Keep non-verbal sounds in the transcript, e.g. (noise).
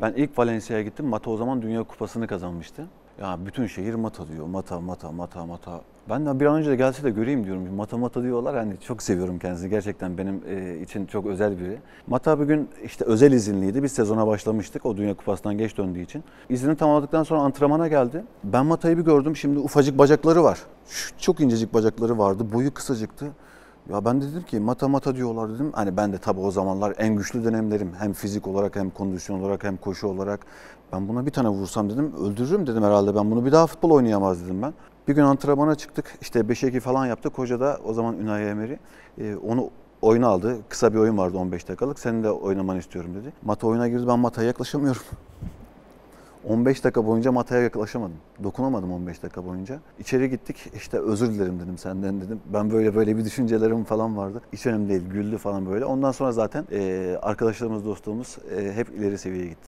Ben ilk Valencia'ya gittim. Mata o zaman Dünya Kupası'nı kazanmıştı. Ya bütün şehir Mata diyor. Mata, Mata, Mata, Mata. Ben de bir an önce de gelse de göreyim diyorum. Mata Mata diyorlar. Hani çok seviyorum kendisini. Gerçekten benim e, için çok özel biri. Mata bir gün işte özel izinliydi. Biz sezona başlamıştık. O Dünya Kupası'ndan geç döndüğü için. İznini tamamladıktan sonra antrenmana geldi. Ben Mata'yı bir gördüm. Şimdi ufacık bacakları var. Şu, çok incecik bacakları vardı. Boyu kısacıktı. Ya ben de dedim ki mata mata diyorlar dedim. Hani ben de tabii o zamanlar en güçlü dönemlerim. Hem fizik olarak hem kondisyon olarak hem koşu olarak. Ben buna bir tane vursam dedim öldürürüm dedim herhalde ben bunu bir daha futbol oynayamaz dedim ben. Bir gün antrenmana çıktık işte 5-2 falan yaptık. Hoca da o zaman Ünal Emery e, onu oyuna aldı. Kısa bir oyun vardı 15 dakikalık. seni de oynamanı istiyorum dedi. Mata oyuna girdi ben mata yaklaşamıyorum. (laughs) 15 dakika boyunca mataya yaklaşamadım. Dokunamadım 15 dakika boyunca. İçeri gittik işte özür dilerim dedim senden dedim. Ben böyle böyle bir düşüncelerim falan vardı. Hiç önemli değil güldü falan böyle. Ondan sonra zaten e, arkadaşlarımız dostluğumuz e, hep ileri seviyeye gitti.